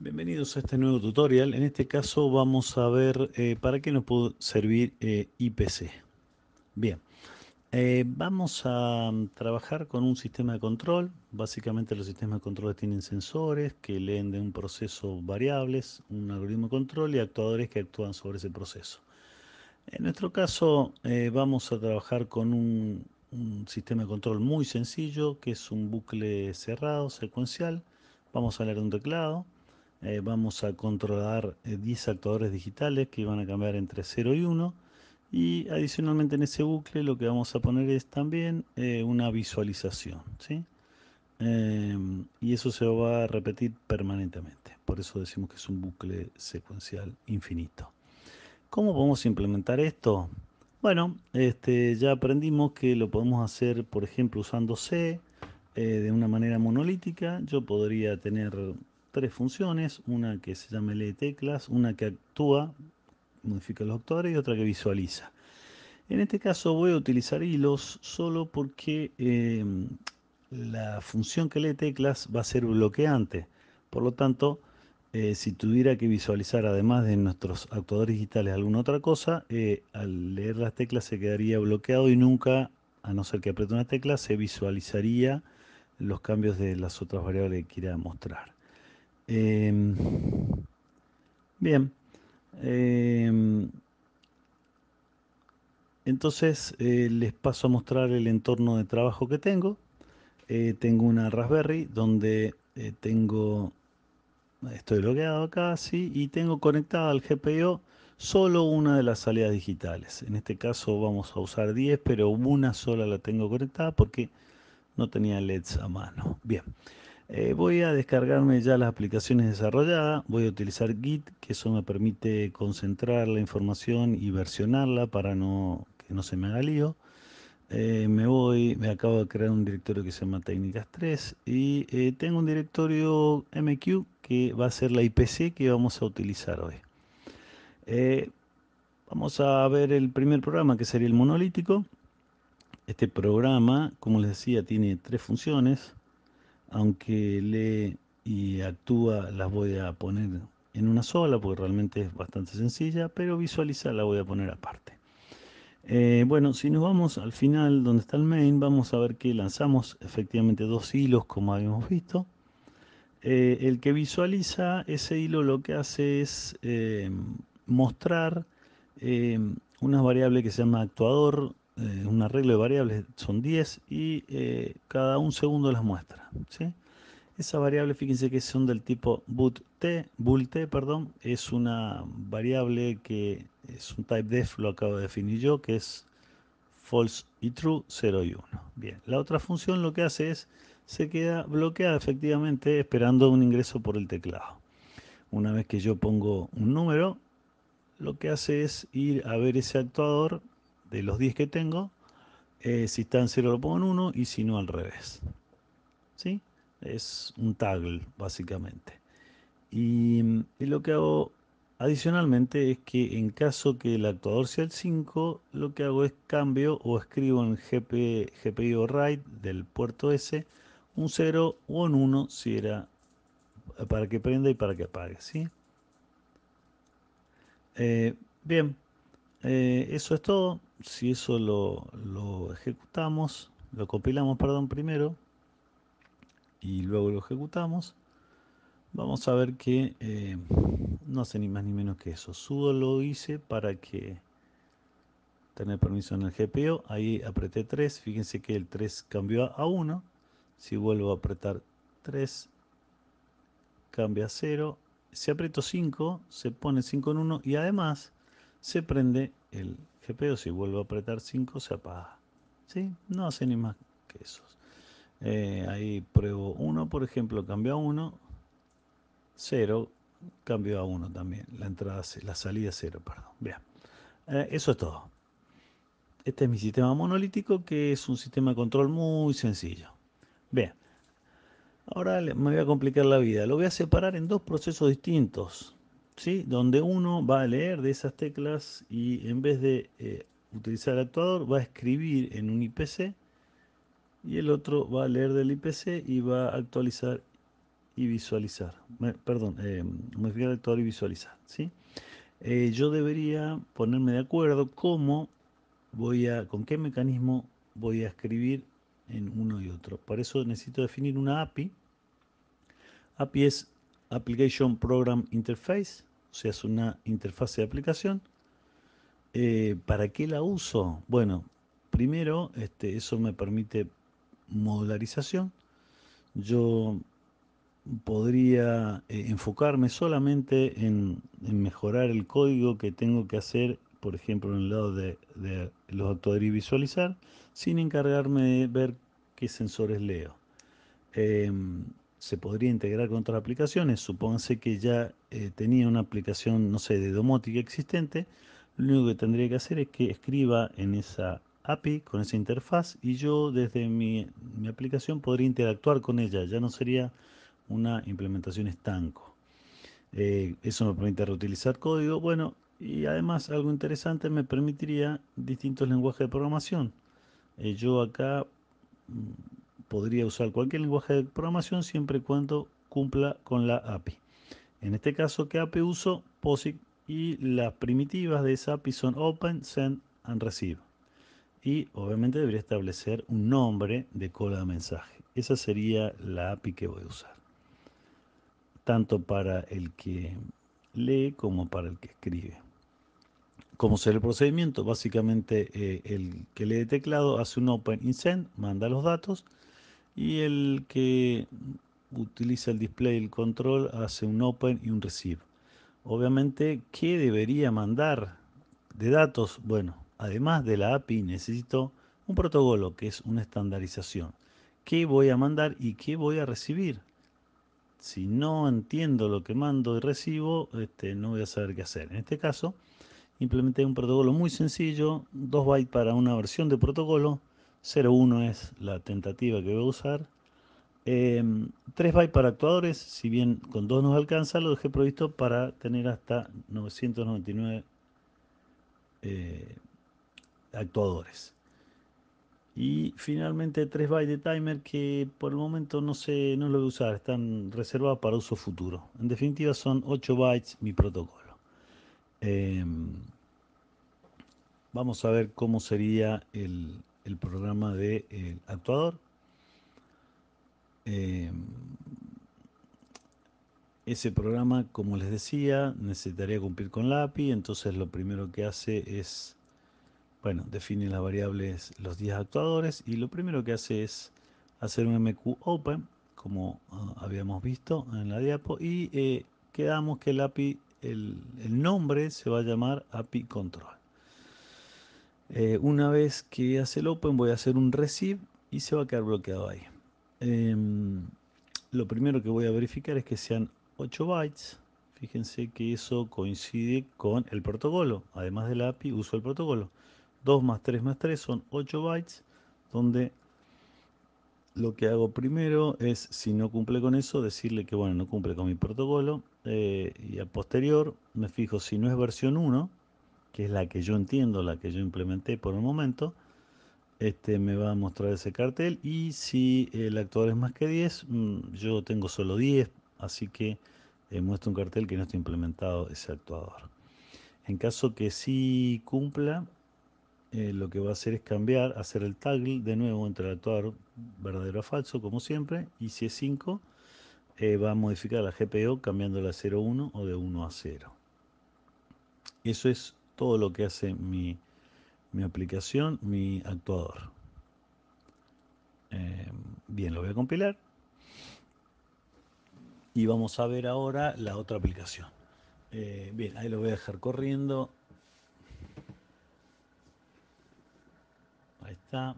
Bienvenidos a este nuevo tutorial. En este caso vamos a ver eh, para qué nos puede servir eh, IPC. Bien, eh, vamos a mm, trabajar con un sistema de control. Básicamente los sistemas de control tienen sensores que leen de un proceso variables, un algoritmo de control y actuadores que actúan sobre ese proceso. En nuestro caso vamos a trabajar con un, un sistema de control muy sencillo que es un bucle cerrado, secuencial. Vamos a leer un teclado eh, vamos a controlar 10 eh, actuadores digitales que van a cambiar entre 0 y 1. Y adicionalmente en ese bucle lo que vamos a poner es también eh, una visualización. Em, y eso se va a repetir permanentemente. Por eso decimos que es un bucle secuencial infinito. ¿Cómo podemos implementar esto? Bueno, este, ya aprendimos que lo podemos hacer, por ejemplo, usando C de una manera monolítica. Yo podría tener tres funciones, una que se llama lee teclas, una que actúa, modifica los actuadores y otra que visualiza. En este caso voy a utilizar hilos solo porque em, la función que lee teclas va a ser bloqueante. Por lo tanto, eh, si tuviera que visualizar además de nuestros actuadores digitales alguna otra cosa, eh, al leer las teclas se quedaría bloqueado y nunca, a no ser que apriete una tecla, se visualizaría los cambios de las otras variables que quiera mostrar. Em, bien. Em, entonces eh, les paso a mostrar el entorno de trabajo que tengo. Eh, tengo una Raspberry donde eh, tengo, estoy logueado acá, sí, y tengo conectada al GPIO solo una de las salidas digitales. En este caso vamos a usar 10, pero una sola la tengo conectada porque no tenía LEDs a mano. Bien. Eh, voy a descargarme ya las aplicaciones desarrolladas, voy a utilizar Git, que eso me permite concentrar la información y versionarla para no, que no se me haga lío. Eh, me voy, me acabo de crear un directorio que se llama Técnicas 3 y eh, tengo un directorio MQ que va a ser la IPC que vamos a utilizar hoy. vamos a ver el primer programa que sería el monolítico. Este programa, como les decía, tiene tres funciones aunque lee y actúa, las voy a poner en una sola, porque realmente es bastante sencilla, pero visualiza la voy a poner aparte. Eh, bueno, si nos vamos al final donde está el main, vamos a ver que lanzamos efectivamente dos hilos como habíamos visto. Eh, el que visualiza ese hilo lo que hace es eh, mostrar una variable que se llama actuador eh, un arreglo de variables son 10 y eh, cada un segundo las muestra. ¿sí? Esas variables, fíjense que son del tipo boot t, bool t, perdón, es una variable que es un type def, lo acabo de definir yo, que es false y true, 0 y 1. Bien, la otra función lo que hace es, se queda bloqueada efectivamente esperando un ingreso por el teclado. Una vez que yo pongo un número, lo que hace es ir a ver ese actuador de los 10 que tengo, eh, si está en 0 lo pongo en 1 y si no al revés. ¿Sí? Es un toggle, básicamente. Mm, y, lo que hago adicionalmente es que en caso que el actuador sea el 5, lo que hago es cambio o escribo en GP, GPIO write del puerto S un 0 o un 1 si era para que prenda y para que apague. ¿sí? Eh, bien, eh, eso es todo si eso lo, ejecutamos, lo compilamos, perdón, primero y luego lo ejecutamos, vamos a ver que eh, no hace ni más ni menos que eso. Sudo lo hice para que tener permiso en el GPO. Ahí apreté 3. Fíjense que el 3 cambió a 1. Si vuelvo a apretar 3, cambia a 0. Si aprieto 5, se pone 5 en 1 y además se prende el pero si vuelvo a apretar 5, se apaga. ¿Sí? No hace ni más que eso. Eh, ahí pruebo 1, por ejemplo, cambio a 1, 0, cambio a 1 también. La entrada, la salida 0, perdón. Bien. Eh, eso es todo. Este es mi sistema monolítico, que es un sistema de control muy sencillo. Bien. Ahora me voy a complicar la vida. Lo voy a separar en dos procesos distintos donde uno va a leer de esas teclas y en vez de eh, utilizar el actuador va a escribir en un IPC y el otro va a leer del IPC y va a actualizar y visualizar. perdón, eh, modificar el actuador y visualizar. ¿sí? Eh, yo debería ponerme de acuerdo cómo voy a, con qué mecanismo voy a escribir en uno y otro. Para eso necesito definir una API. API es Application Program Interface, o sea, es una interfase de aplicación. Eh, ¿Para qué la uso? Bueno, primero, este, eso me permite modularización. Yo podría eh, enfocarme solamente en, mejorar el código que tengo que hacer, por ejemplo, en el lado de, los actuadores y visualizar, sin encargarme de ver qué sensores leo. Em, se podría integrar con otras aplicaciones. Supónganse que ya eh, tenía una aplicación, no sé, de domótica existente. Lo único que tendría que hacer es que escriba en esa API, con esa interfaz, y yo desde mi, aplicación podría interactuar con ella. Ya no sería una implementación estanco. Eh, eso me permite reutilizar código. Bueno, y además algo interesante me permitiría distintos lenguajes de programación. Eh, yo acá mm, podría usar cualquier lenguaje de programación siempre y cuando cumpla con la API. En este caso, ¿qué API uso? POSIX y las primitivas de esa API son Open, Send and Receive. Y obviamente debería establecer un nombre de cola de mensaje. Esa sería la API que voy a usar. Tanto para el que lee como para el que escribe. ¿Cómo será el procedimiento? Básicamente eh, el que lee teclado hace un open y send, manda los datos y el que utiliza el display el control hace un open y un receive. Obviamente, ¿qué debería mandar de datos? Bueno, además de la API necesito un protocolo que es una estandarización. ¿Qué voy a mandar y qué voy a recibir? Si no entiendo lo que mando y recibo, este, no voy a saber qué hacer. En este caso, implementé un protocolo muy sencillo, 2 bytes para una versión de protocolo, 0.1 es la tentativa que voy a usar. 3 em, bytes para actuadores, si bien con 2 nos alcanza, lo dejé previsto para tener hasta 999 eh, actuadores. Y finalmente 3 bytes de timer que por el momento no, sé, no lo voy a usar, están reservados para uso futuro. En definitiva son 8 bytes mi protocolo. Em, vamos a ver cómo sería el, el programa de Actuador. Em, ese programa, como les decía, necesitaría cumplir con la API, entonces lo primero que hace es, bueno, define las variables, los 10 actuadores, y lo primero que hace es hacer un MQ open, como ah, habíamos visto en la diapo, y eh, quedamos que el API, el, el nombre se va a llamar API control. Eh, una vez que hace el open voy a hacer un receive y se va a quedar bloqueado ahí. Em, lo primero que voy a verificar es que sean 8 bytes. Fíjense que eso coincide con el protocolo. Además de la API, uso el protocolo. 2 más 3 más 3 son 8 bytes, donde lo que hago primero es, si no cumple con eso, decirle que bueno, no cumple con mi protocolo. Eh, y a posterior me fijo si no es versión 1, que es la que yo entiendo, la que yo implementé por el momento, este, me va a mostrar ese cartel y si el actuador es más que 10, mm, yo tengo solo 10, así que eh, muestra un cartel que no está implementado ese actuador. En caso que sí cumpla, eh, lo que va a hacer es cambiar, hacer el toggle de nuevo entre el actuador verdadero a falso, como siempre, y si es 5, eh, va a modificar la GPO cambiándola a 1 o de 1 a 0. Eso es todo lo que hace mi, aplicación, mi actuador. Em, bien, lo voy a compilar. Y vamos a ver ahora la otra aplicación. Eh, bien, ahí lo voy a dejar corriendo. Ahí está.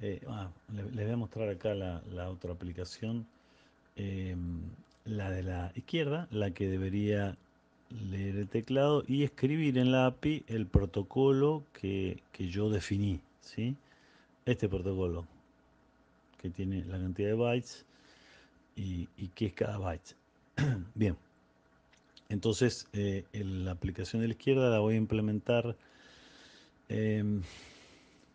Eh, ah, les voy a mostrar acá la, la otra aplicación. Em, la de la izquierda, la que debería leer el teclado y escribir en la API el protocolo que, yo definí, ¿sí? Este protocolo, que tiene la cantidad de bytes y, que qué es cada byte. Bien, entonces eh, la aplicación de la izquierda la voy a implementar, em,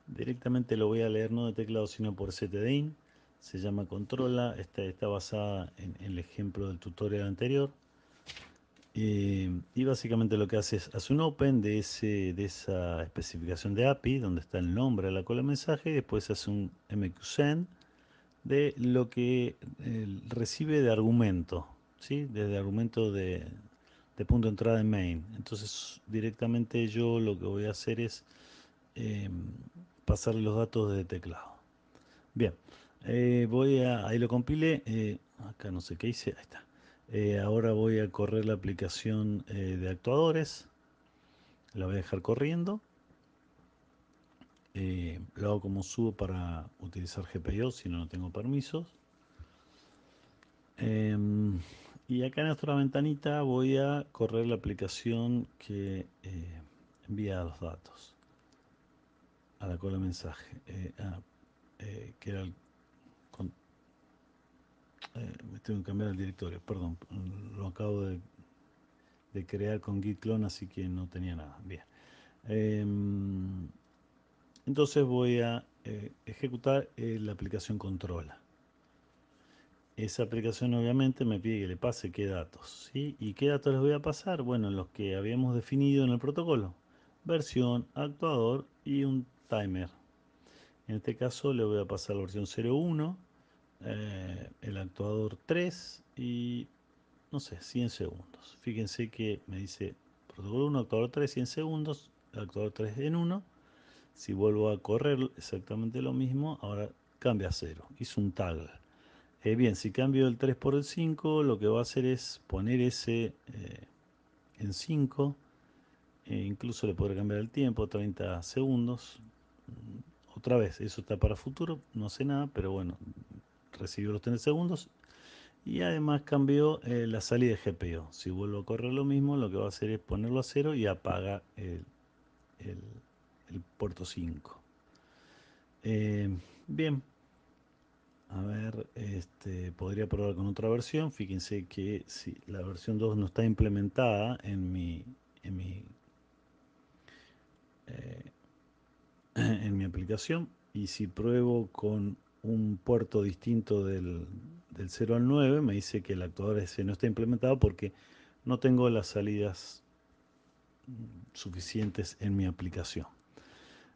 directamente lo voy a leer no de teclado sino por STDIN. se llama Controla, esta está basada en el ejemplo del tutorial anterior. Em, y básicamente lo que hace es, hace un open de, ese, de esa especificación de API, donde está el nombre de la cola de mensaje, y después hace un MQSend de lo que recibe de argumento, ¿sí? desde argumento de, punto de entrada en main. Entonces directamente yo lo que voy a hacer es em, pasarle los datos de teclado. Bien, eh, voy a, ahí lo compile, eh, acá no sé qué hice, ahí está. Eh, ahora voy a correr la aplicación eh, de actuadores. La voy a dejar corriendo. Eh, lo hago como subo para utilizar GPIO, si no, tengo permisos. Em, y acá en nuestra ventanita voy a correr la aplicación que envía los datos a la cola mensaje, que era el eh, me tengo que cambiar el directorio, perdón, lo acabo de, crear con git clone, así que no tenía nada. Bien. Em, entonces voy a eh, ejecutar eh, la aplicación controla. Esa aplicación obviamente me pide que le pase qué datos. ¿sí? ¿Y qué datos les voy a pasar? Bueno, los que habíamos definido en el protocolo. Versión, actuador y un timer. En este caso le voy a pasar la versión 01 eh, el actuador 3 y no sé, 100 segundos. Fíjense que me dice protocolo 1, actuador 3, 100 segundos, actuador 3 en 1. Si vuelvo a correr exactamente lo mismo, ahora cambia a 0. Hizo un tag. Eh, bien, si cambio el 3 por el 5, lo que va a hacer es poner ese eh, en 5. E incluso le podré cambiar el tiempo, 30 segundos. Otra vez, eso está para futuro, no sé nada, pero bueno, recibió los 30 segundos. Y además cambió eh, la salida de GPIO. Si vuelvo a correr lo mismo, lo que va a hacer es ponerlo a cero y apaga el, puerto 5. Eh, bien. A ver, este, podría probar con otra versión. Fíjense que si la versión 2 no está implementada en mi, en mi, eh, en mi aplicación. Y si pruebo con un puerto distinto del, 0 al 9, me dice que el actuador ese no está implementado porque no tengo las salidas suficientes en mi aplicación.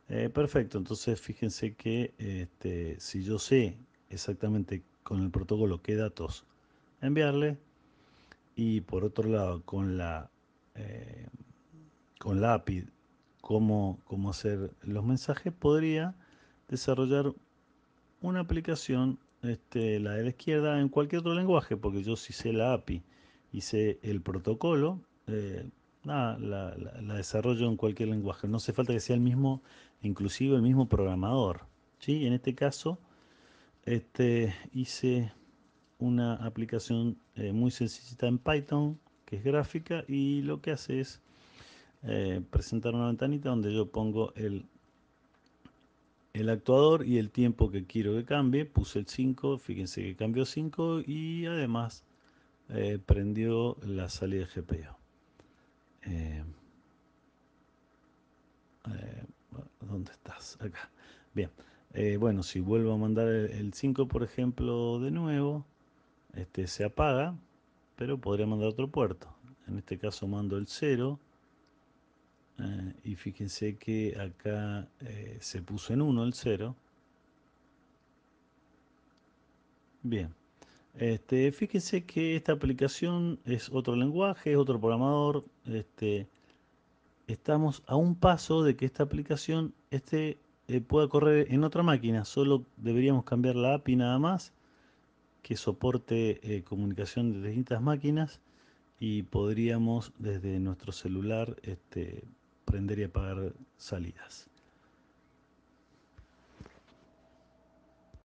Eh, perfecto, entonces fíjense que este, si yo sé exactamente con el protocolo qué datos enviarle y por otro lado con la, eh, con la API cómo, cómo hacer los mensajes, podría desarrollar una aplicación, este, la de la izquierda, en cualquier otro lenguaje, porque yo sí sé la API y sé el protocolo, eh, la, desarrollo en cualquier lenguaje. No hace falta que sea el mismo, inclusive el mismo programador. ¿sí? En este caso, este, hice una aplicación eh, muy sencillita en Python, que es gráfica, y lo que hace es eh, presentar una ventanita donde yo pongo el el actuador y el tiempo que quiero que cambie. Puse el 5, fíjense que cambió 5 y además eh, prendió la salida de eh, eh, ¿Dónde estás? Acá. Bien. bueno, si vuelvo a mandar el 5, por ejemplo, de nuevo, este se apaga, pero podría mandar otro puerto. En este caso mando el 0 eh, y fíjense que acá eh, se puso en 1 el 0. Bien. Este, fíjense que esta aplicación es otro lenguaje, es otro programador. Este, estamos a un paso de que esta aplicación este, eh, pueda correr en otra máquina. Solo deberíamos cambiar la API nada más, que soporte comunicación de distintas máquinas y podríamos desde nuestro celular este, aprender y a pagar salidas.